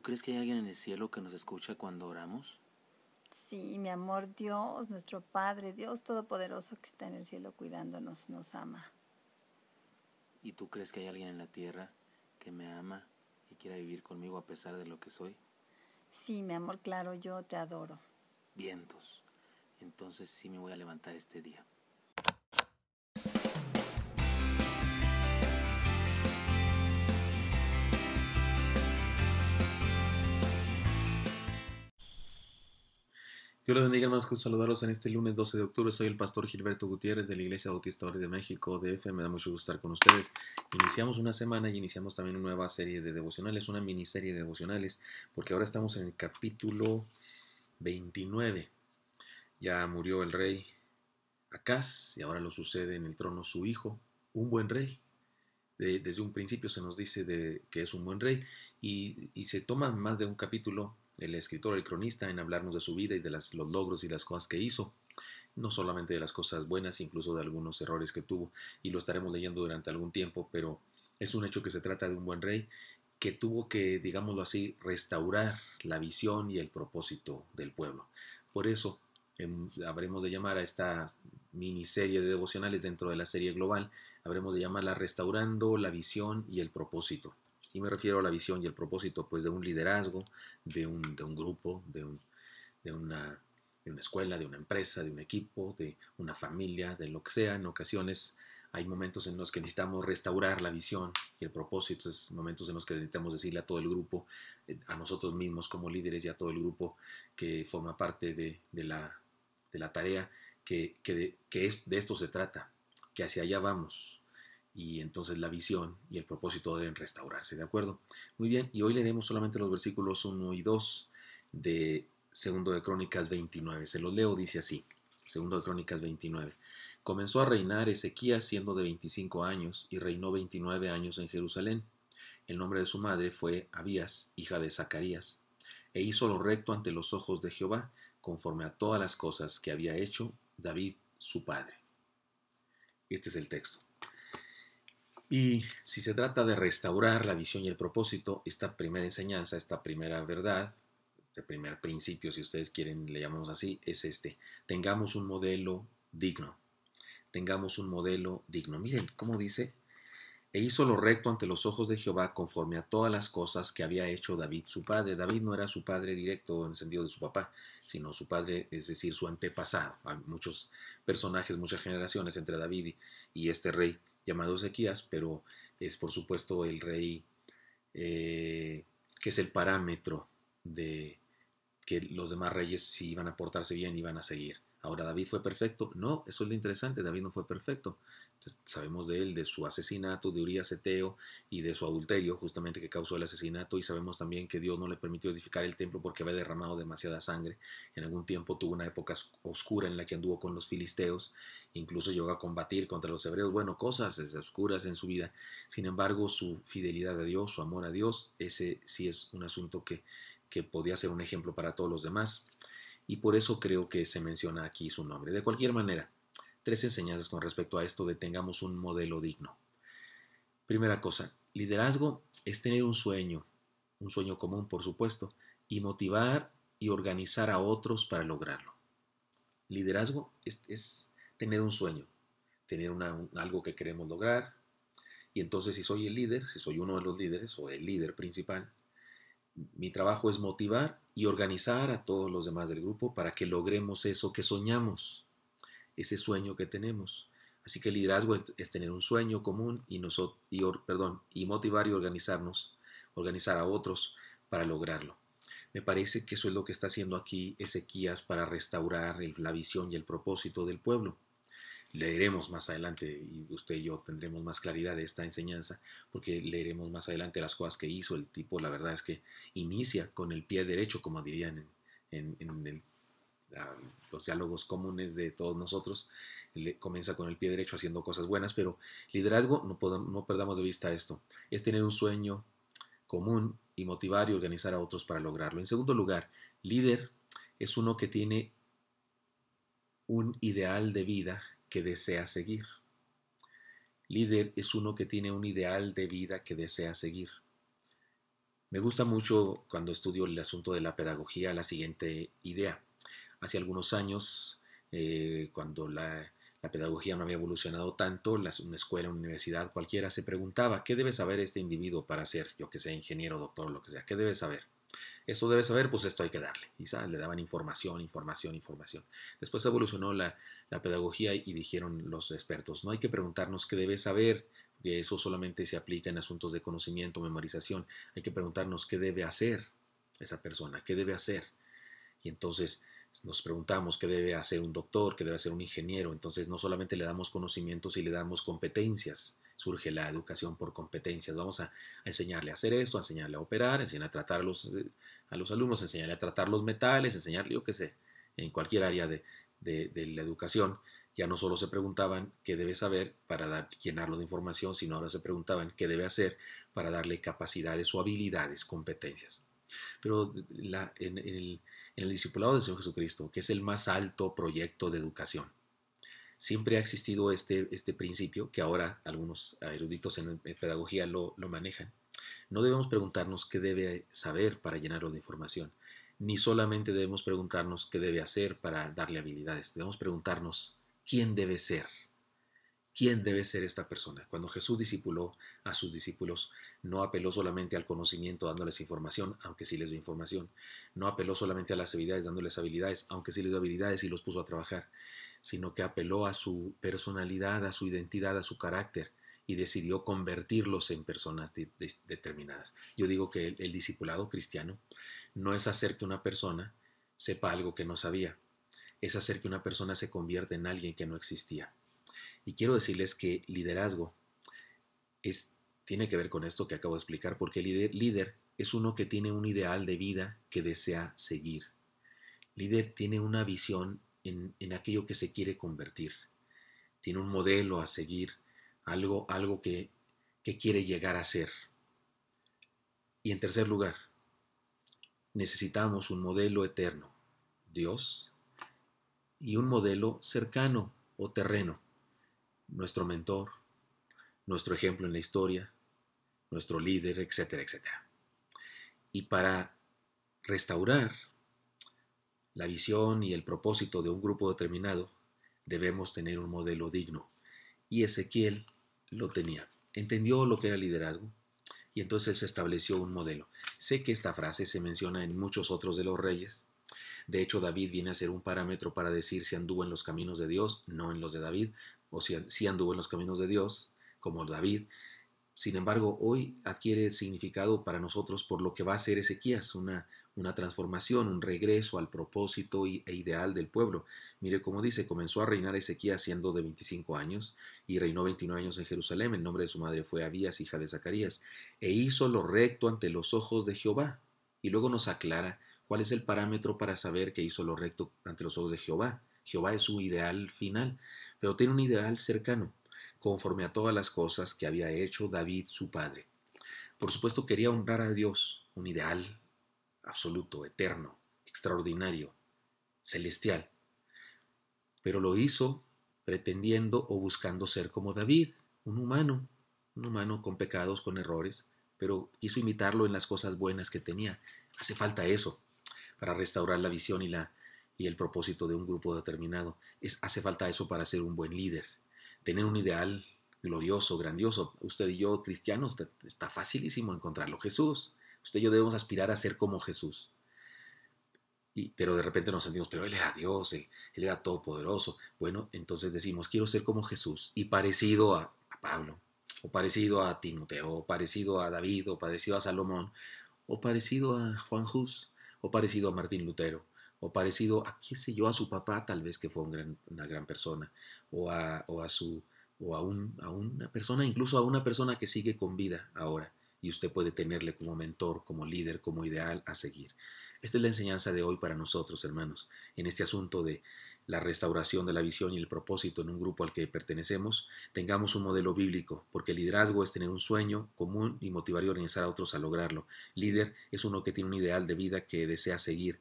¿Tú crees que hay alguien en el cielo que nos escucha cuando oramos? Sí, mi amor, Dios, nuestro Padre, Dios Todopoderoso que está en el cielo cuidándonos, nos ama. ¿Y tú crees que hay alguien en la tierra que me ama y quiera vivir conmigo a pesar de lo que soy? Sí, mi amor, claro, yo te adoro. Vientos. Entonces sí me voy a levantar este día. Dios los bendiga, más que saludarlos en este lunes 12 de octubre. Soy el pastor Gilberto Gutiérrez de la Iglesia Bautista de México, DF. Me da mucho gusto estar con ustedes. Iniciamos una semana y iniciamos también una nueva serie de devocionales, una miniserie de devocionales, porque ahora estamos en el capítulo 29. Ya murió el rey Acaz y ahora lo sucede en el trono su hijo, un buen rey. desde un principio se nos dice de, que es un buen rey y, y se toma más de un capítulo el escritor, el cronista, en hablarnos de su vida y de los logros y las cosas que hizo, no solamente de las cosas buenas, incluso de algunos errores que tuvo, y lo estaremos leyendo durante algún tiempo, pero es un hecho que se trata de un buen rey que tuvo que, digámoslo así, restaurar la visión y el propósito del pueblo. Por eso em, habremos de llamar a esta miniserie de devocionales dentro de la serie global, habremos de llamarla Restaurando la visión y el propósito. Y me refiero a la visión y el propósito pues, de un liderazgo, de un, de un grupo, de, un, de, una, una escuela, de una empresa, de un equipo, de una familia, de lo que sea. En ocasiones hay momentos en los que necesitamos restaurar la visión y el propósito, es momentos en los que necesitamos decirle a todo el grupo, eh, a nosotros mismos como líderes y a todo el grupo que forma parte de, de la, de la tarea, que, que, de, que es, de esto se trata, que hacia allá vamos, y entonces la visión y el propósito deben restaurarse, ¿de acuerdo? Muy bien, y hoy leeremos solamente los versículos 1 y 2 de Segundo de Crónicas 29. Se los leo, dice así. Segundo de Crónicas 29. Comenzó a reinar Ezequías siendo de 25 años y reinó 29 años en Jerusalén. El nombre de su madre fue Abías, hija de Zacarías, e hizo lo recto ante los ojos de Jehová, conforme a todas las cosas que había hecho David su padre. Este es el texto. Y si se trata de restaurar la visión y el propósito, esta primera enseñanza, esta primera verdad, este primer principio, si ustedes quieren, le llamamos así, es este. Tengamos un modelo digno. Tengamos un modelo digno. Miren cómo dice, e hizo lo recto ante los ojos de Jehová conforme a todas las cosas que había hecho David su padre. David no era su padre directo en sentido de su papá, sino su padre, es decir, su antepasado. Hay muchos personajes, muchas generaciones entre David y este rey llamado Ezequías, pero es por supuesto el rey eh, que es el parámetro de que los demás reyes si iban a portarse bien iban a seguir. Ahora, ¿David fue perfecto? No, eso es lo interesante, David no fue perfecto, pues, sabemos de él, de su asesinato de Urias Eteo y de su adulterio, justamente que causó el asesinato, y sabemos también que Dios no le permitió edificar el templo porque había derramado demasiada sangre. En algún tiempo tuvo una época oscura en la que anduvo con los filisteos, incluso llegó a combatir contra los hebreos, bueno, cosas oscuras en su vida. Sin embargo, su fidelidad a Dios, su amor a Dios, ese sí es un asunto que, que podía ser un ejemplo para todos los demás. Y por eso creo que se menciona aquí su nombre. De cualquier manera, tres enseñanzas con respecto a esto de tengamos un modelo digno. Primera cosa, liderazgo es tener un sueño, un sueño común por supuesto, y motivar y organizar a otros para lograrlo. Liderazgo es, tener un sueño, tener algo que queremos lograr, y entonces si soy el líder, si soy uno de los líderes o el líder principal, mi trabajo es motivar y organizar a todos los demás del grupo para que logremos eso que soñamos ese sueño que tenemos. Así que el liderazgo es, tener un sueño común y, perdón, y motivar y organizarnos, organizar a otros para lograrlo. Me parece que eso es lo que está haciendo aquí Ezequías para restaurar la visión y el propósito del pueblo. Leeremos más adelante y usted y yo tendremos más claridad de esta enseñanza porque leeremos más adelante las cosas que hizo el tipo. La verdad es que inicia con el pie derecho, como dirían en, en el los diálogos comunes de todos nosotros. comienza con el pie derecho haciendo cosas buenas, pero liderazgo, no, no perdamos de vista esto, es tener un sueño común y motivar y organizar a otros para lograrlo. En segundo lugar, líder es uno que tiene un ideal de vida que desea seguir. Líder es uno que tiene un ideal de vida que desea seguir. Me gusta mucho cuando estudio el asunto de la pedagogía la siguiente idea hace algunos años, eh, cuando la, pedagogía no había evolucionado tanto, una escuela, una universidad, cualquiera se preguntaba, ¿qué debe saber este individuo para ser, yo que sea ingeniero, doctor, lo que sea? ¿Qué debe saber? Esto debe saber, pues esto hay que darle. Y le daban información, información, información. Después evolucionó la, la pedagogía y dijeron los expertos, no hay que preguntarnos qué debe saber, que eso solamente se aplica en asuntos de conocimiento, memorización. Hay que preguntarnos qué debe hacer esa persona, qué debe hacer. Y entonces nos preguntamos qué debe hacer un doctor, qué debe hacer un ingeniero. Entonces no solamente le damos conocimientos y le damos competencias, surge la educación por competencias. Vamos a, enseñarle a hacer esto, a enseñarle a operar, a enseñarle a tratar a los, eh, alumnos, enseñarle a tratar los metales, enseñarle, yo qué sé, en cualquier área de, la educación. Ya no solo se preguntaban qué debe saber para llenarlo de información, sino ahora se preguntaban qué debe hacer para darle capacidades o habilidades, competencias. Pero la, en el en el discipulado de Jesucristo, que es el más alto proyecto de educación. Siempre ha existido este, este principio, que ahora algunos eruditos en, pedagogía lo, lo manejan. No debemos preguntarnos qué debe saber para llenarlo de información, ni solamente debemos preguntarnos qué debe hacer para darle habilidades. Debemos preguntarnos quién debe ser quién debe ser esta persona. Cuando Jesús discipuló a sus discípulos, no apeló solamente al conocimiento dándoles información, aunque sí les dio información. No apeló solamente a las habilidades dándoles habilidades, aunque sí les dio habilidades y los puso a trabajar, sino que apeló a su personalidad, a su identidad, a su carácter y decidió convertirlos en personas determinadas. Yo digo que el discipulado cristiano no es hacer que una persona sepa algo que no sabía, es hacer que una persona se convierta en alguien que no existía. Y quiero decirles que liderazgo es, tiene que ver con esto que acabo de explicar, porque líder, líder es uno que tiene un ideal de vida que desea seguir. Líder tiene una visión en, aquello que se quiere convertir. Tiene un modelo a seguir, algo, algo que quiere llegar a ser. Y en tercer lugar, necesitamos un modelo eterno, Dios, y un modelo cercano o terreno, nuestro mentor, nuestro ejemplo en la historia, nuestro líder, etcétera, etcétera. Y para restaurar la visión y el propósito de un grupo determinado, debemos tener un modelo digno. Y Ezequiel lo tenía. Entendió lo que era liderazgo y entonces se estableció un modelo. Sé que esta frase se menciona en muchos otros de los reyes. De hecho, David viene a ser un parámetro para decir si anduvo en los caminos de Dios, no en los de David, o si, anduvo en los caminos de Dios, como David. Sin embargo, hoy adquiere significado para nosotros por lo que va a ser Ezequías, una, una transformación, un regreso al propósito e ideal del pueblo. Mire cómo dice, comenzó a reinar Ezequías siendo de 25 años y reinó 29 años en Jerusalén. El nombre de su madre fue Abías, hija de Zacarías, e hizo lo recto ante los ojos de Jehová. Y luego nos aclara cuál es el parámetro para saber que hizo lo recto ante los ojos de Jehová. Jehová es su ideal final pero tiene un ideal cercano, conforme a todas las cosas que había hecho David su padre. Por supuesto quería honrar a Dios, un ideal absoluto, eterno, extraordinario, celestial, pero lo hizo pretendiendo o buscando ser como David, un humano, un humano con pecados, con errores, pero quiso imitarlo en las cosas buenas que tenía. Hace falta eso para restaurar la visión y la y el propósito de un grupo determinado. Es, hace falta eso para ser un buen líder. Tener un ideal glorioso, grandioso. Usted y yo, cristianos, está facilísimo encontrarlo. Jesús. Usted y yo debemos aspirar a ser como Jesús. Y, pero de repente nos sentimos, pero Él era Dios, Él, era todopoderoso. Bueno, entonces decimos, quiero ser como Jesús y parecido a, Pablo, o parecido a Timoteo, o parecido a David, o parecido a Salomón, o parecido a Juan Hus, o parecido a Martín Lutero o parecido a, qué sé yo, a su papá tal vez que fue una gran persona, o a, o a su o a, un, a una persona, incluso a una persona que sigue con vida ahora, y usted puede tenerle como mentor, como líder, como ideal a seguir. Esta es la enseñanza de hoy para nosotros, hermanos, en este asunto de la restauración de la visión y el propósito en un grupo al que pertenecemos, tengamos un modelo bíblico, porque el liderazgo es tener un sueño común y motivar y organizar a otros a lograrlo. Líder es uno que tiene un ideal de vida que desea seguir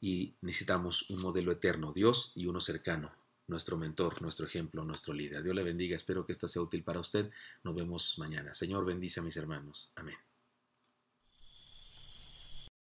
y necesitamos un modelo eterno, Dios y uno cercano, nuestro mentor, nuestro ejemplo, nuestro líder. Dios le bendiga, espero que esta sea útil para usted. Nos vemos mañana. Señor, bendice a mis hermanos. Amén.